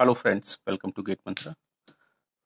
hello friends welcome to GATE Mantra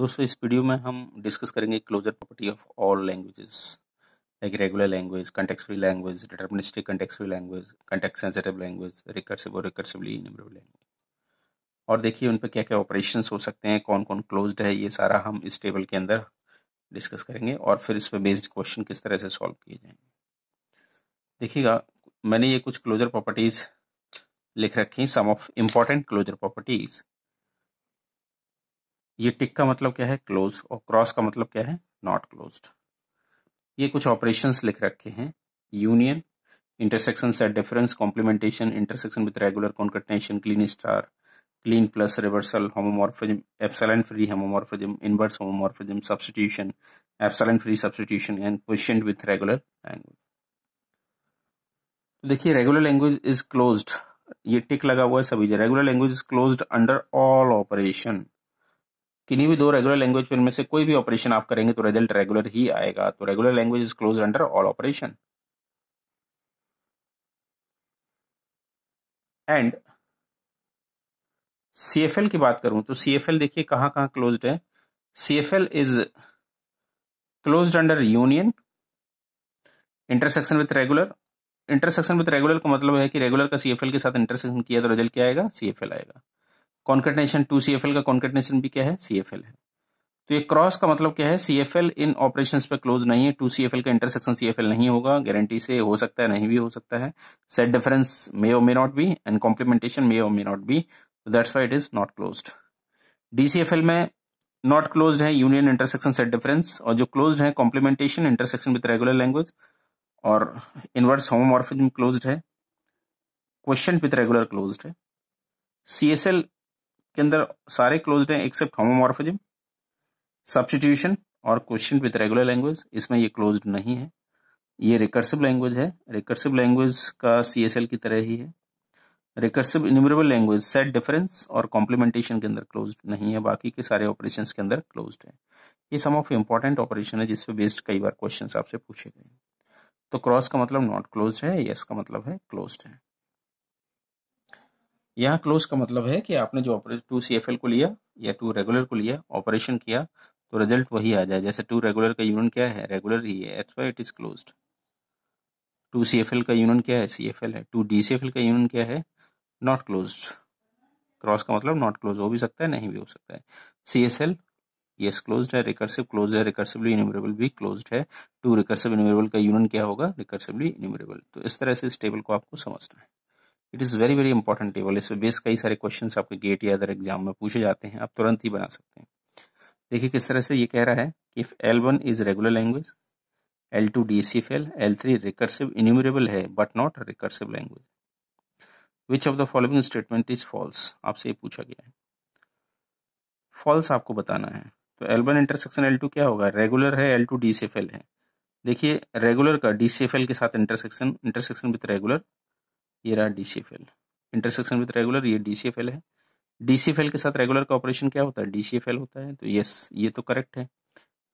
दोस्तों इस video में हम डिस्कस करेंगे closure property of all languages like regular language context free language deterministic context free language context sensitive language recursive और recursively enumerable language और देखिए उन पर क्या क्या ऑपरेशन हो सकते हैं कौन कौन क्लोज है ये सारा हम इस टेबल के अंदर डिस्कस करेंगे और फिर इस पर बेस्ड क्वेश्चन किस तरह से सॉल्व किए जाएंगे देखिएगा मैंने ये कुछ क्लोजर प्रॉपर्टीज़ लिख रखी some of important closure properties ये टिक का मतलब क्या है क्लोज और क्रॉस का मतलब क्या है नॉट क्लोज ये कुछ ऑपरेशंस लिख रखे हैं union intersection set difference complementation intersection with regular concatenation Kleene star Kleene plus reversal homomorphism epsilon free homomorphism inverse homomorphism substitution epsilon free substitution and question with regular language तो देखिए regular language is closed ये टिक लगा हुआ है सभी regular language is closed under all operation किन्हीं भी दो रेगुलर लैंग्वेज फिल्म में से कोई भी ऑपरेशन आप करेंगे तो रिजल्ट रेगुलर ही आएगा तो regular language is close under all operation and C F L की बात करूं तो सी एफ एल देखिए कहां कहां क्लोज है C F L is close under union intersection with regular intersection with regular का मतलब है कि रेगुलर का सी एफ एल के साथ इंटरसेक्शन किया तो रिजल्ट क्या आएगा सी एफ एल आएगा कॉन्केटनेशन टू सी का कॉन्केटनेशन भी क्या है सी है तो ये क्रॉस का मतलब क्या है सी इन ऑपरेशन पे क्लोज नहीं है टू सी का इंटरसेक्शन सी नहीं होगा गारंटी से हो सकता है नहीं भी हो सकता है set difference may or may not be and complementation may or may not be that's why it is not close DCFL में नॉट क्लोज है यूनियन इंटरसेक्शन सेट डिफरेंस और जो क्लोज है complementation intersection with regular language और inverse homomorphism close है question with regular close है C S L के अंदर सारे क्लोज हैं एक्सेप्ट होमोमॉर्फिज्म सब्सटीट्यूशन और क्वेश्चन विद रेगुलर लैंग्वेज इसमें ये क्लोज नहीं है ये रिकर्सिव लैंग्वेज है रिकर्सिव लैंग्वेज का सी की तरह ही है recursive enumerable language set difference और कॉम्प्लीमेंटेशन के अंदर क्लोज नहीं है बाकी के सारे ऑपरेशन के अंदर क्लोज है ये सम ऑफ इंपॉर्टेंट ऑपरेशन है जिसपे बेस्ड कई बार क्वेश्चन आपसे पूछे गए तो क्रॉस का मतलब नॉट क्लोज है यस का मतलब है क्लोज है यहाँ क्लोज का मतलब है कि आपने जो ऑपरेशन टू सी को लिया या टू रेगुलर को लिया ऑपरेशन किया तो रिजल्ट वही आ जाए जैसे टू रेगुलर का यूनिट क्या है रेगुलर ही है that's it is close to C का यूनिट क्या है सी है टू डी का यूनिट क्या है नॉट क्लोज क्रॉस का मतलब नॉट क्लोज हो भी सकता है नहीं भी हो सकता है C S L yes close है रिकर्सिव क्लोज है रिकर्सिवली इनिमरेबल भी क्लोज है टू रिकर्सिव इनिमरेबल का यूनियन क्या होगा रिकर्सिवली इनिमरेबल तो इस तरह से इस टेबल को आपको समझना है it is very very important table इस पर बेस कई सारे क्वेश्चन आपके गेट या अदर एग्जाम में पूछे जाते हैं आप तुरंत ही बना सकते हैं देखिए किस तरह से ये कह रहा है कि if L one is regular language L two D C F L L three recursive enumerable है but not recursive language which of the following statement is false आपसे ये पूछा गया है फॉल्स आपको बताना है तो L one intersection L two क्या होगा रेगुलर है L two D C F L है देखिए रेगुलर का डी सी एफ एल के साथ इंटरसेक्शन इंटरसेक्शन विथ रेगुलर ये रहा DCFL इंटरसेक्शन विद रेगुलर ये DCFL है DCFL के साथ रेगुलर का ऑपरेशन क्या होता है DCFL होता है तो यस ये तो करेक्ट है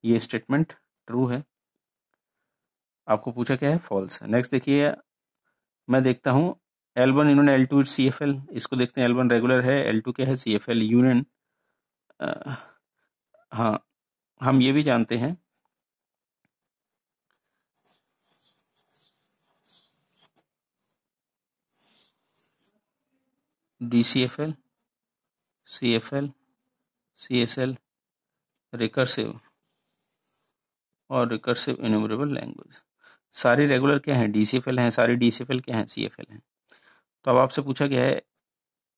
ये स्टेटमेंट ट्रू है आपको पूछा क्या है फॉल्स है नेक्स्ट देखिए मैं देखता हूँ एल वन इन्होंने L two C F L इसको देखते हैं एल वन रेगुलर है एल टू क्या है सी एफ एल यूनियन हाँ हम ये भी जानते हैं D C F L C F L C S L recursive और रिकर्सिव इनबल लैंग्वेज सारी रेगुलर क्या हैं डी सी एफ एल हैं सारी डी सी एफ एल क्या हैं सी एफ एल हैं तो अब आपसे पूछा गया है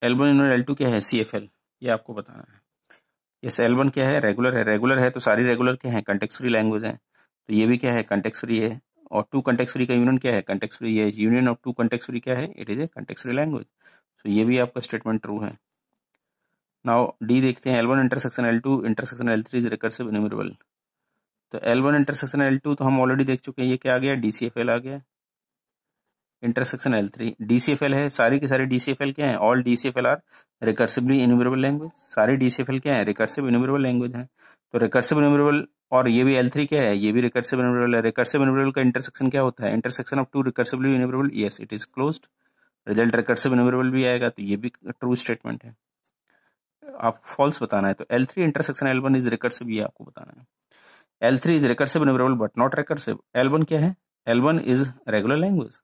L one inward L two क्या है सी एफ एल ये आपको बताना है यस एल वन क्या है रेगुलर है रेगुलर है तो सारी रेगुलर क्या है कंटेक्स फ्री लैंग्वेज है तो ये भी क्या है कंटेक्स फ्री है और टू कंटेक्स फ्री का यूनियन क्या है कंटेक्स फ्री है union of two context free क्या है it is a context free language so so, ये भी आपका स्टेटमेंट ट्रू है नाउ डी देखते हैं L one intersection L two intersection L three is recursive enumerable तो L one intersection L two तो हम ऑलरेडी देख चुके हैं ये क्या आ गया डी सी एफ एल आ गया intersection L three D C F L है सारी के सारे डी सी एफ एल क्या है all D C F L are recursively enumerable language सारी डी सी एफ एल क्या है रिकर्सिव इनिमरेबल लैंग्वेज है तो रिकर्सिव इनिमरेबल और ये भी एल थ्री क्या है ये भी रिकर्सिव इनिमरेबल है रिकर्सिव इनिमरेबल का इंटरसेक्शन क्या होता है intersection of two recursively enumerable yes it is closed result recursively enumerable भी आएगा तो ये भी ट्रू स्टेटमेंट है आपको फॉल्स बताना है तो L three intersection L one is recursively भी आपको बताना है L three is recursively enumerable but not recursive L one क्या है L one is regular language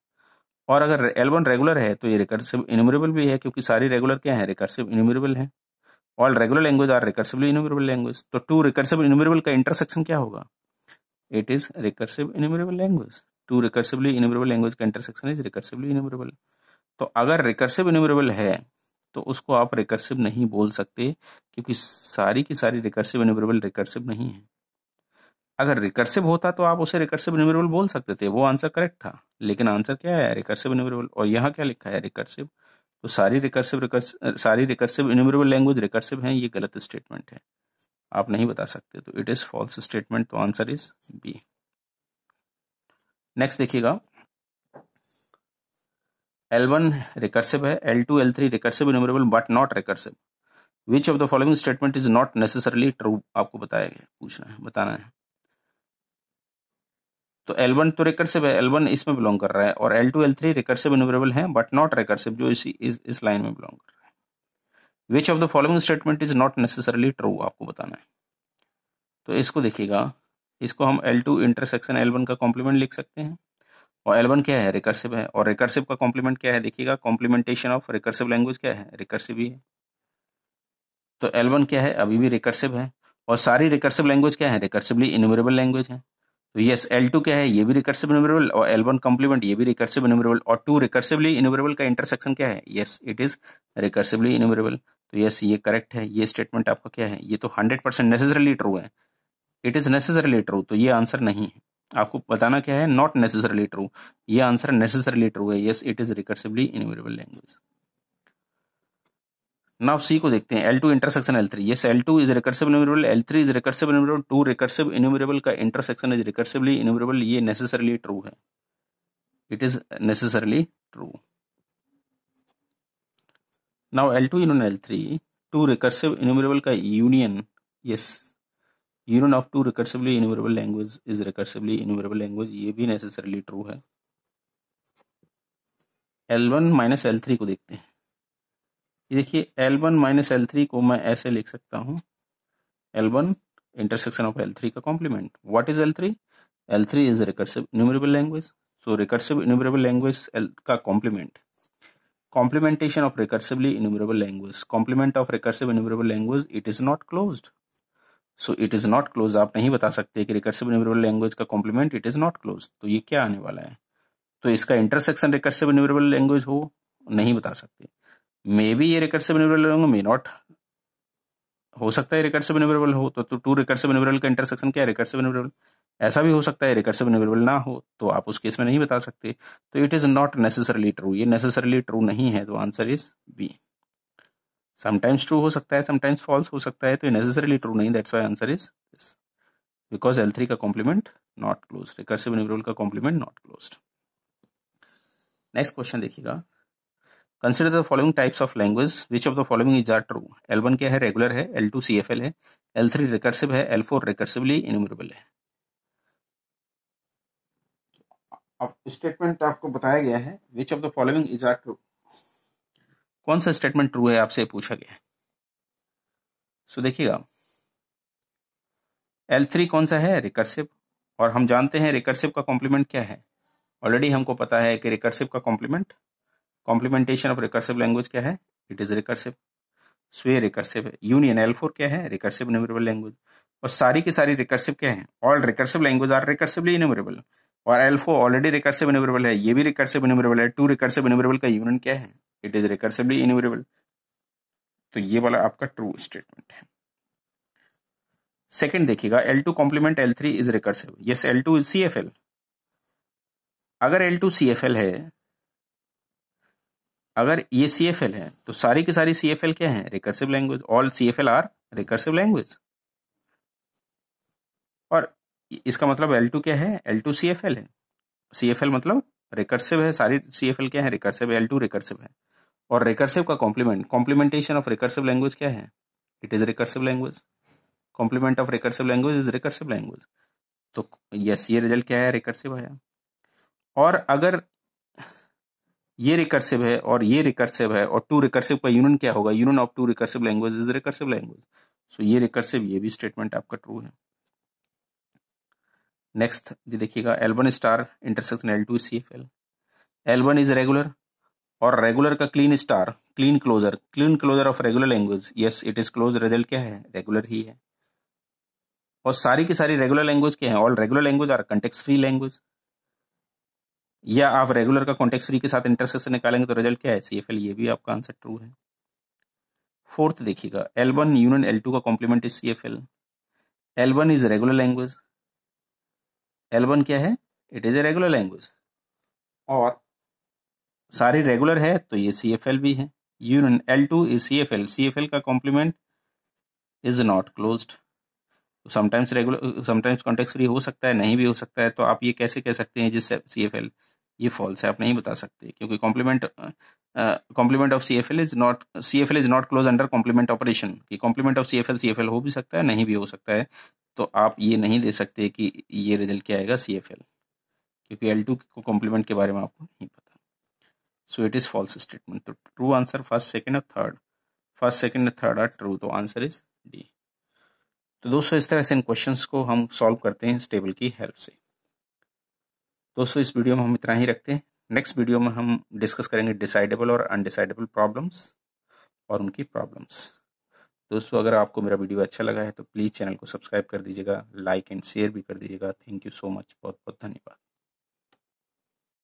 और अगर एल वन रेगुलर है तो ये रिकर्सिव इनमरेबल भी है क्योंकि सारी रेगुलर क्या है रिकर्सिव इनमरेबल है all regular language are recursively enumerable language तो टू रिकर्सिव इनमरेबल का इंटरसेक्शन क्या होगा it is recursive enumerable language two recursively enumerable language का इंटरसेक्शन इज रिकर्सिवली इनमरेबल तो अगर रिकर्सिव इनिमरेबल है तो उसको आप रिकर्सिव नहीं बोल सकते क्योंकि सारी की सारी रिकर्सिव इनबल रिकर्सिव नहीं है अगर रिकर्सिव होता तो आप उसे रिकर्सिव इनिमरेबल बोल सकते थे वो आंसर करेक्ट था लेकिन आंसर क्या है रिकर्सिव इनिमरेबल और यहाँ क्या लिखा है रिकर्सिव तो सारी रिकर्सिव रिकर्स सारी रिकर्सिव इनिमरेबल लैंग्वेज रिकर्सिव है ये गलत स्टेटमेंट है आप नहीं बता सकते तो इट इज फॉल्स स्टेटमेंट तो आंसर इज बी नेक्स्ट देखिएगा वन रिकर्सिव है L L three recursive enumerable but not recursive which of the following statement is not necessarily true आपको बताया गया पूछना है बताना है तो वन तो रिकर्सिव है वन इसमें बिलोंग कर रहा है और L L three recursive enumerable है बट नॉट रिकर्सिव जो इसी इस इस लाइन में बिलोंग कर रहा है which of the following statement is not necessarily true आपको बताना है तो इसको देखिएगा इसको हम एल टू इंटरसेक्शन वन का कॉम्प्लीमेंट लिख सकते हैं और एल क्या है रिकर्सिव है और रिकर्सिव का कॉम्प्लीमेंट क्या है देखिएगा कॉम्प्लीमेंटेशन ऑफ रिकर्सिव लैंग्वेज क्या है रिकर्सिव ही है तो एल क्या है अभी भी रिकर्सिव है और सारी रिकर्सिव लैंग्वेज क्या है रिकर्सिवली इनमरेबल लैंग्वेज है तो यस एल टू क्या है ये भी रिकर्सिव इनमरेबल और एल वन कॉम्प्लीमेंट ये भी रिकर्सिव इनमरेबल और टू रिकर्सिवली इनमरेबल का इंटरसेक्शन क्या है yes it is recursively enumerable तो यस ये करेक्ट है ये स्टेटमेंट आपका क्या है ये तो हंड्रेड परसेंट नेसेसरली ट्रू है इट इज नेसेसरली ट्रू तो ये आंसर नहीं है आपको बताना क्या है नॉट नेसेसरली ट्रू ये आंसर नेसेसरली ट्रू है yes it is recursively इनवेरेबल language now C को देखते हैं L two intersection L three yes L two is recursive enumerable L three is recursive enumerable two recursive enumerable का intersection is recursively enumerable ये necessarily true है it is necessarily true now L two in L three two recursive enumerable का union yes union of two recursively enumerable language is recursively enumerable language ये भी necessarily true है L one minus L three को देखते हैं ये देखिए L one minus L three को मैं ऐसे लिख सकता हूँ L one intersection of L three का complement what is L three L three is recursive enumerable language so recursive enumerable language का complement complementation of recursively enumerable language complement of recursive enumerable language it is not closed so it is not close आप नहीं बता सकते कि recursive enumerable language का complement it is not close तो ये क्या आने वाला है तो इसका इंटरसेक्शन रिकर्सिव इन्यूमरेबल लैंग्वेज हो नहीं बता सकते मे बी ये recursive enumerable language may not हो सकता है रिकर्सिव इन्यूमरेबल हो तो टू रिकर्सिव इन्यूमरेबल का इंटरसेक्शन क्या है रिकर्सिव इन्यूमरेबल ऐसा भी हो सकता है रिकर्सिव इन्यूमरेबल ना हो तो आप उस केस में नहीं बता सकते तो it is not necessarily true ये नेसेसरली ट्रू नहीं है तो answer is B sometimes true हो सकता है समटाइम्स फॉल्स हो सकता है तो नेसेसरीली ट्रू नहीं that's why answer is this because L three का complement not close recursive integral का complement not close next question देखिएगा consider the following types of language which of the following is are true L one क्या है regular है L two C F L है L three recursive है L four recursively enumerable है अब statement आपको बताया गया है which of the following is are true कौन सा स्टेटमेंट ट्रू है आपसे पूछा गया है सो देखिएगा एल थ्री कौन सा है रिकर्सिव और हम जानते हैं रिकर्सिव का कॉम्प्लीमेंट क्या है ऑलरेडी हमको पता है कि रिकर्सिव का complement complementation of recursive language क्या है इट इज रिकर्सिव स्वे रिकर्सिव यूनियन एल फोर क्या है रिकर्सिव इनोमरेबल लैंग्वेज और सारी की सारी रिकर्सिव क्या है all recursive language are recursively enumerable और L four already recursive enumerable है ये भी रिकर्सिव इनोमरेबल है टू रिकर्सिव इनोमरेबल का यूनियन क्या है इट इज रिकर्सिवली इन्यूरेबल तो ये वाला आपका ट्रू स्टेटमेंट है सेकंड देखिएगा L two complement L three is recursive yes L two is C F L अगर L two C F L है अगर ये सी एफ एल है तो सारी की सारी सी एफ एल क्या है recursive language all C F L are recursive language और इसका मतलब एल टू क्या है L two C F L है सी एफ एल मतलब रिकर्सिव है सारी सी एफ एल क्या है रिकर्सिव एल टू रिकर्सिव है और रिकर्सिव का complement complementation of recursive language क्या है it is recursive language complement of recursive language is recursive language तो यस ये रिजल्ट क्या है रिकर्सिव है और अगर ये रिकर्सिव है और ये रिकर्सिव है और टू रिकर्सिव का यूनियन क्या होगा union of two recursive language is recursive language so ये रिकर्सिव ये भी स्टेटमेंट आपका ट्रू है नेक्स्ट देखिएगा L one star intersection L two C F L L one is regular और रेगुलर का Kleene star Kleene closure Kleene closure of regular language yes it is close result क्या है रेगुलर ही है और सारी की सारी रेगुलर लैंग्वेज क्या है all regular language are context free language या आप रेगुलर का कॉन्टेक्स फ्री के साथ इंटरसेक्शन निकालेंगे तो रिजल्ट क्या है सी एफ एल ये भी आपका आंसर ट्रू है फोर्थ देखिएगा L one union L two का complement is C F L L one is regular language L one क्या है it is a regular language और सारी रेगुलर है तो ये सी एफ एल भी है union L two is C F L C F L का complement is not close sometimes regular sometimes context free हो सकता है नहीं भी हो सकता है तो आप ये कैसे कह सकते हैं जिससे सी एफ एल ये फॉल्स है आप नहीं बता सकते क्योंकि complement complement of C F L is not C F L is not close under complement operation कि complement of C F L C F L हो भी सकता है नहीं भी हो सकता है तो आप ये नहीं दे सकते कि ये रिजल्ट क्या आएगा सी एफ एल क्योंकि एल टू को कॉम्प्लीमेंट के बारे में आपको नहीं पता so it is false statement तो ट्रू आंसर फर्स्ट सेकेंड और थर्ड फर्स्ट सेकेंड और आर ट्रू true तो आंसर इज डी तो दोस्तों इस तरह से इन क्वेश्चंस को हम सॉल्व करते हैं इस टेबल की हेल्प से दोस्तों इस वीडियो में हम इतना ही रखते हैं नेक्स्ट वीडियो में हम डिस्कस करेंगे डिसाइडेबल और अनडिसाइडेबल प्रॉब्लम्स और उनकी प्रॉब्लम्स दोस्तों अगर आपको मेरा वीडियो अच्छा लगा है तो प्लीज़ चैनल को सब्सक्राइब कर दीजिएगा लाइक एंड शेयर भी कर दीजिएगा थैंक यू सो मच बहुत बहुत धन्यवाद